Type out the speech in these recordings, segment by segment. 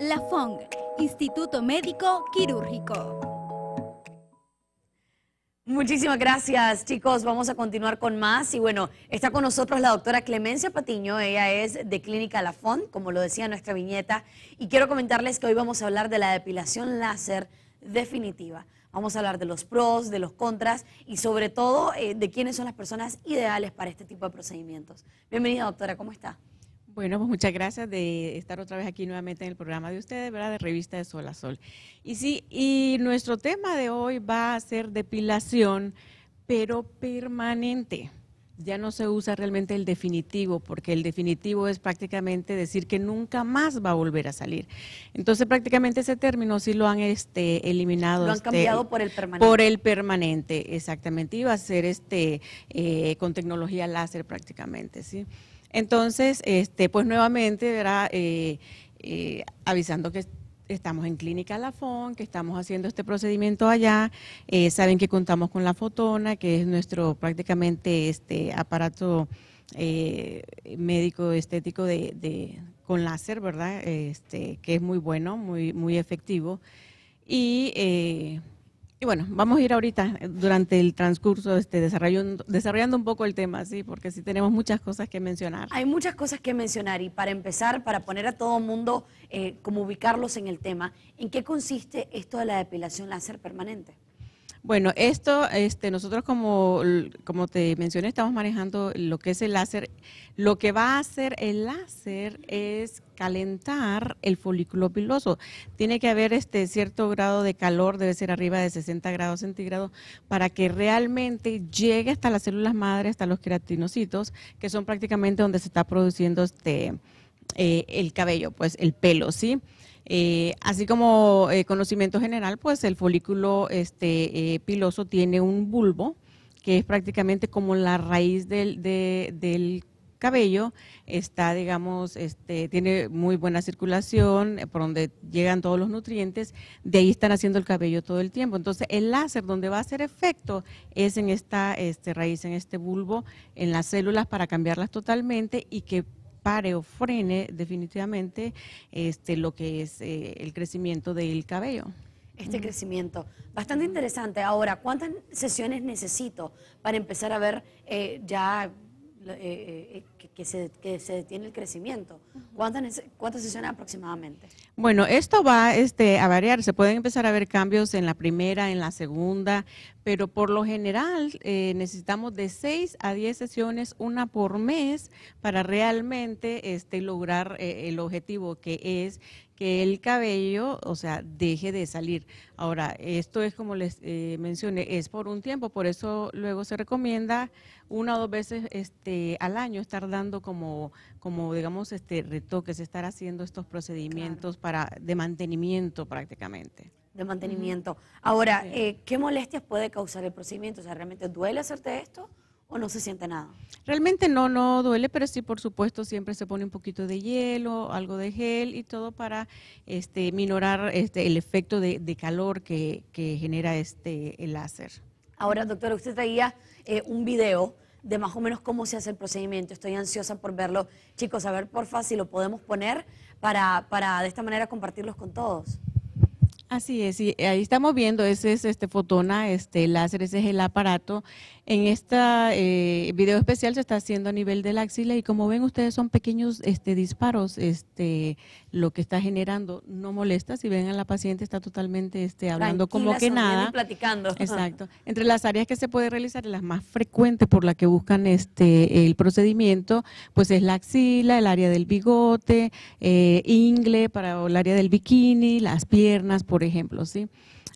La FONG, Instituto Médico Quirúrgico. Muchísimas gracias, chicos. Vamos a continuar con más. Y bueno, está con nosotros la doctora Clemencia Patiño. Ella es de Clínica La FONG, como lo decía nuestra viñeta. Y quiero comentarles que hoy vamos a hablar de la depilación láser definitiva. Vamos a hablar de los pros, de los contras y sobre todo eh, de quiénes son las personas ideales para este tipo de procedimientos. Bienvenida, doctora. ¿Cómo está? Bueno, pues muchas gracias de estar otra vez aquí nuevamente en el programa de ustedes, ¿verdad? De Revista de Sol a Sol. Y sí, y nuestro tema de hoy va a ser depilación, pero permanente. Ya no se usa realmente el definitivo, porque el definitivo es prácticamente decir que nunca más va a volver a salir. Entonces, prácticamente ese término sí lo han este, eliminado. Lo han este, cambiado por el permanente. Por el permanente, exactamente. Iba a ser este, eh, con tecnología láser prácticamente, ¿sí? sí entonces, este, pues nuevamente, verdad, eh, eh, avisando que estamos en Clínica Lafon, que estamos haciendo este procedimiento allá. Eh, saben que contamos con la fotona, que es nuestro prácticamente este aparato médico estético de, con láser, ¿verdad? Este, que es muy bueno, muy, muy efectivo. Y eh, y bueno, vamos a ir ahorita eh, durante el transcurso este, desarrollando, desarrollando un poco el tema, sí, porque sí tenemos muchas cosas que mencionar. Hay muchas cosas que mencionar y para empezar, para poner a todo el mundo eh, como ubicarlos en el tema, ¿en qué consiste esto de la depilación láser permanente? Bueno, esto, este, nosotros como, te mencioné, estamos manejando lo que es el láser. Lo que va a hacer el láser es calentar el folículo piloso. Tiene que haber este cierto grado de calor, debe ser arriba de 60 grados centígrados, para que realmente llegue hasta las células madre, hasta los queratinocitos, que son prácticamente donde se está produciendo este eh, el cabello, pues el pelo, ¿sí? Eh, así como eh, conocimiento general, pues el folículo este, piloso tiene un bulbo que es prácticamente como la raíz del, del cabello, está, digamos, este, tiene muy buena circulación, por donde llegan todos los nutrientes, de ahí están haciendo el cabello todo el tiempo. Entonces, el láser donde va a hacer efecto es en esta este, raíz, en este bulbo, en las células para cambiarlas totalmente y que pare o frene definitivamente este, lo que es eh, el crecimiento del cabello. Este crecimiento. Bastante interesante. Ahora, ¿cuántas sesiones necesito para empezar a ver eh, ya eh, que, se, detiene el crecimiento? ¿Cuántas, ¿Cuántas sesiones aproximadamente? Bueno, esto va este, a variar. Se pueden empezar a ver cambios en la primera, en la segunda, pero por lo general eh, necesitamos de 6 a 10 sesiones, una por mes, para realmente este, lograr eh, el objetivo que es que el cabello, o sea, deje de salir. Ahora, esto es como les eh, mencioné, es por un tiempo, por eso luego se recomienda una o dos veces este, al año estar dando como, como digamos, este, retoques, estar haciendo estos procedimientos para, de mantenimiento prácticamente de mantenimiento. Ahora, eh, ¿qué molestias puede causar el procedimiento? O sea, ¿realmente duele hacerte esto o no se siente nada? Realmente no, no duele, pero sí, por supuesto, siempre se pone un poquito de hielo, algo de gel y todo para este, minorar este, el efecto de, calor que, genera este, el láser. Ahora, doctora, usted traía eh, un video de más o menos cómo se hace el procedimiento. Estoy ansiosa por verlo. Chicos, a ver, porfa, si lo podemos poner para, para de esta manera compartirlos con todos. Así es, ahí estamos viendo, ese es este fotona, este láser, ese es el aparato. En este eh, video especial se está haciendo a nivel de la axila y como ven ustedes son pequeños este, disparos, este, lo que está generando no molesta, si ven a la paciente está totalmente este, hablando como que nada. platicando. Exacto. Entre las áreas que se puede realizar, las más frecuentes por la que buscan este, el procedimiento, pues es la axila, el área del bigote, eh, ingle para el área del bikini, las piernas, por ejemplo, ¿sí?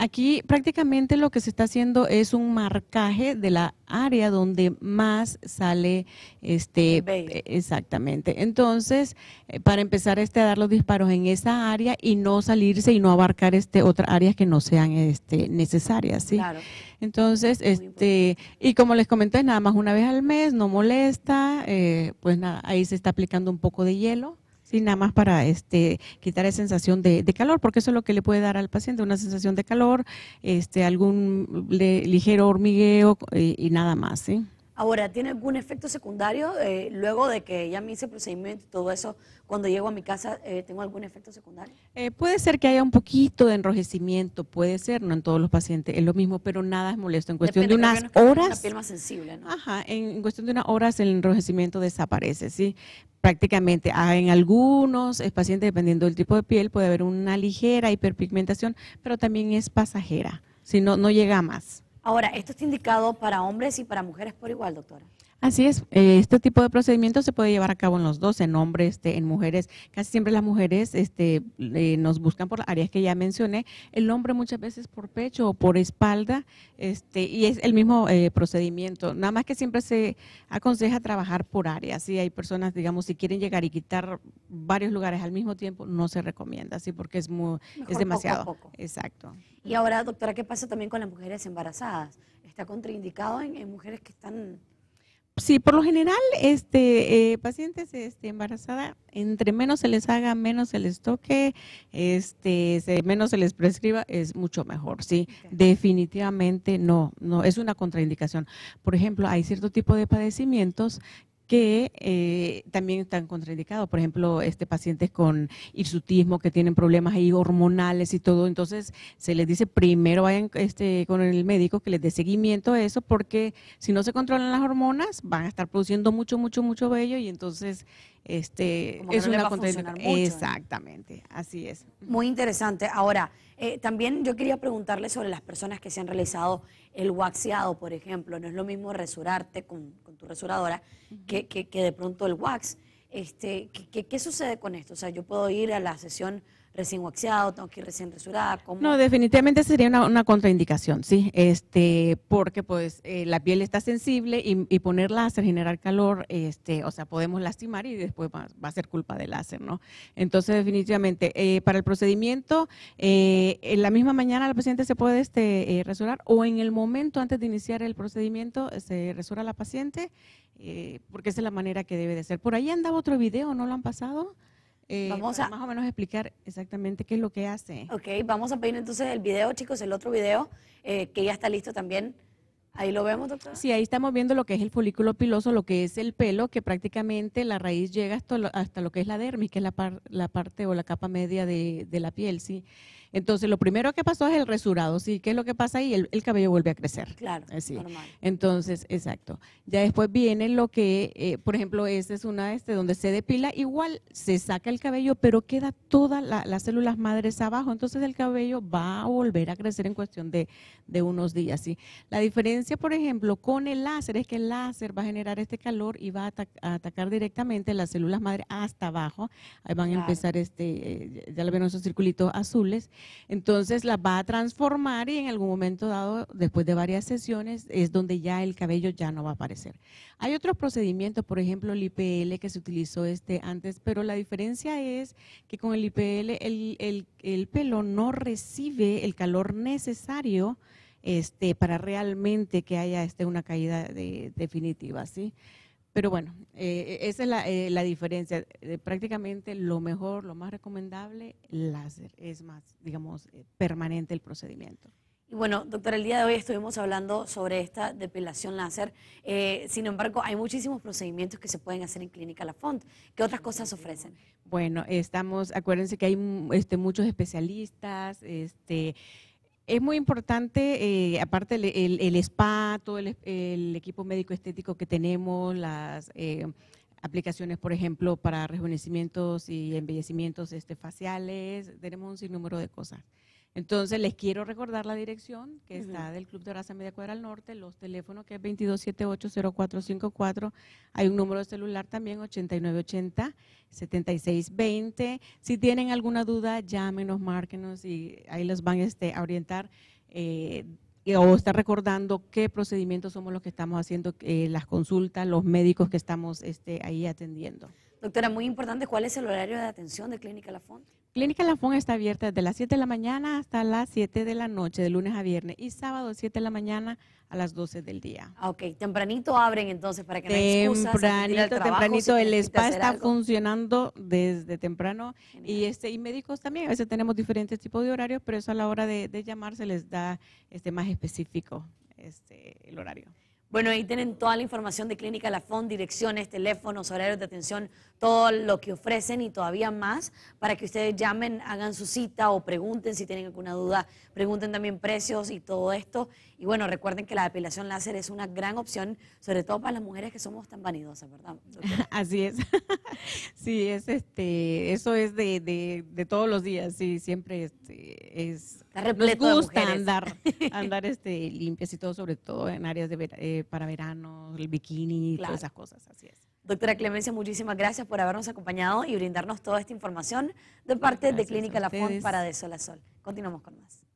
Aquí prácticamente lo que se está haciendo es un marcaje de la área donde más sale este eh, exactamente. Entonces, eh, para empezar este a dar los disparos en esa área y no salirse y no abarcar este otras áreas que no sean este necesarias, ¿sí? Entonces, este y como les comenté, nada más una vez al mes, no molesta, eh, pues ahí se está aplicando un poco de hielo Sí, nada más para este, quitar esa sensación de, calor, porque eso es lo que le puede dar al paciente, una sensación de calor, este, algún ligero hormigueo y, eh, y nada más. ¿eh? Ahora, ¿tiene algún efecto secundario eh, luego de que ya me hice el procedimiento y todo eso? Cuando llego a mi casa, eh, ¿tengo algún efecto secundario? Eh, puede ser que haya un poquito de enrojecimiento, puede ser, no en todos los pacientes, es lo mismo, pero nada es molesto. En cuestión de unas horas. La piel más sensible, ¿no? Ajá, en, cuestión de unas horas el enrojecimiento desaparece, ¿sí? prácticamente ah, en algunos pacientes, dependiendo del tipo de piel, puede haber una ligera hiperpigmentación, pero también es pasajera, si no, no llega más. Ahora, ¿esto está indicado para hombres y para mujeres por igual, doctora? Así es, eh, este tipo de procedimiento se puede llevar a cabo en los dos, en hombres, este, en mujeres. Casi siempre las mujeres este, nos buscan por áreas que ya mencioné, el hombre muchas veces por pecho o por espalda, este, y es el mismo eh, procedimiento. Nada más que siempre se aconseja trabajar por áreas. Si hay personas, digamos, si quieren llegar y quitar varios lugares al mismo tiempo, no se recomienda, sí, porque es es demasiado. Poco Exacto. Y ahora, doctora, ¿qué pasa también con las mujeres embarazadas? Está contraindicado en mujeres que están Sí, por lo general, este, eh, pacientes este, embarazadas, entre menos se les haga, menos se les toque, este, menos se les prescriba, es mucho mejor, ¿sí? Definitivamente no, no, es una contraindicación. Por ejemplo, hay cierto tipo de padecimientos que eh, también están contraindicados. Por ejemplo, este pacientes con hirsutismo que tienen problemas ahí hormonales y todo. Entonces, se les dice primero vayan este, con el médico que les dé seguimiento a eso, porque si no se controlan las hormonas, van a estar produciendo mucho, mucho, mucho vello y entonces este es una Exactamente, así es. Muy interesante. Ahora, eh, también yo quería preguntarle sobre las personas que se han realizado el waxeado, por ejemplo. No es lo mismo resurarte con tu resuradora, que, que, que, de pronto el wax. Este, ¿qué, ¿Qué sucede con esto? O sea, yo puedo ir a la sesión recién waxeado, tengo que ir recién resurada. No, definitivamente sería una, contraindicación, sí, este, porque pues eh, la piel está sensible y, poner láser, generar calor, este, o sea, podemos lastimar y después va, a ser culpa del láser, ¿no? Entonces, definitivamente, eh, para el procedimiento, eh, en la misma mañana la paciente se puede este, resurar o en el momento antes de iniciar el procedimiento se resura la paciente, porque esa es la manera que debe de ser. Por ahí andaba otro video, ¿no lo han pasado? Eh, vamos a más o menos explicar exactamente qué es lo que hace. Ok, vamos a pedir entonces el video, chicos, el otro video eh, que ya está listo también. Ahí lo vemos, doctor Sí, ahí estamos viendo lo que es el folículo piloso, lo que es el pelo, que prácticamente la raíz llega hasta lo, que es la dermis, que es la, la parte o la capa media de, de la piel, ¿sí? Entonces, lo primero que pasó es el resurado, ¿sí? ¿Qué es lo que pasa ahí? El, cabello vuelve a crecer. Claro, eh, normal. Entonces, exacto. Ya después viene lo que, eh, por ejemplo, esa es una este, donde se depila, igual se saca el cabello, pero queda todas las células madres abajo, entonces el cabello va a volver a crecer en cuestión de, unos días, ¿sí? La diferencia, por ejemplo, con el láser es que el láser va a generar este calor y va a, atacar directamente las células madres hasta abajo, ahí van a empezar este, eh, ya lo vieron esos circulitos azules, entonces la va a transformar y en algún momento dado, después de varias sesiones, es donde ya el cabello ya no va a aparecer. Hay otros procedimientos, por ejemplo el IPL que se utilizó este antes, pero la diferencia es que con el IPL el, pelo no recibe el calor necesario este, para realmente que haya este, una caída definitiva, ¿sí? Pero bueno, eh, esa es la, eh, diferencia. Eh, prácticamente lo mejor, lo más recomendable, láser. Es más, digamos, permanente el procedimiento. Y bueno, doctora, el día de hoy estuvimos hablando sobre esta depilación láser. sin embargo, hay muchísimos procedimientos que se pueden hacer en Clínica La Font. ¿Qué otras cosas ofrecen? Bueno, estamos, acuérdense que hay este, muchos especialistas, este, es muy importante, eh, aparte el, spa, todo el, equipo médico estético que tenemos, las eh, aplicaciones, por ejemplo, para rejuvenecimientos y embellecimientos este, faciales, tenemos un sinnúmero de cosas. Entonces, les quiero recordar la dirección que está del Club de Raza Media Cuadra al Norte, los teléfonos que es 2278-0454. Hay un número de celular también, 8980-7620. Si tienen alguna duda, llámenos, márquenos y ahí les van este, a orientar. Eh, o está recordando qué procedimientos somos los que estamos haciendo, eh, las consultas, los médicos que estamos este, ahí atendiendo. Doctora, muy importante, ¿cuál es el horario de atención de Clínica La Fonte? Clínica La Fon está abierta desde las 7 de la mañana hasta las 7 de la noche, de lunes a viernes, y sábado 7 de la mañana a las 12 del día. Ok, tempranito abren entonces para que no Tempranito, el tempranito, el spa está funcionando desde temprano y este y médicos también, a veces tenemos diferentes tipos de horarios, pero eso a la hora de, de llamar se les da este más específico este, el horario. Bueno, ahí tienen toda la información de Clínica Lafon, direcciones, teléfonos, horarios de atención, todo lo que ofrecen y todavía más para que ustedes llamen, hagan su cita o pregunten si tienen alguna duda, pregunten también precios y todo esto. Y bueno, recuerden que la depilación láser es una gran opción, sobre todo para las mujeres que somos tan vanidosas, ¿verdad? Así es. sí, es este, eso es de, de, todos los días, sí, siempre este, es... repleto andar, andar este, limpias y todo, sobre todo en áreas de... Eh, eh, para verano, el bikini, todas esas cosas, así es. Doctora Clemencia, muchísimas gracias por habernos acompañado y brindarnos toda esta información de parte de Clínica La Font para De Sol a Sol. Continuamos con más.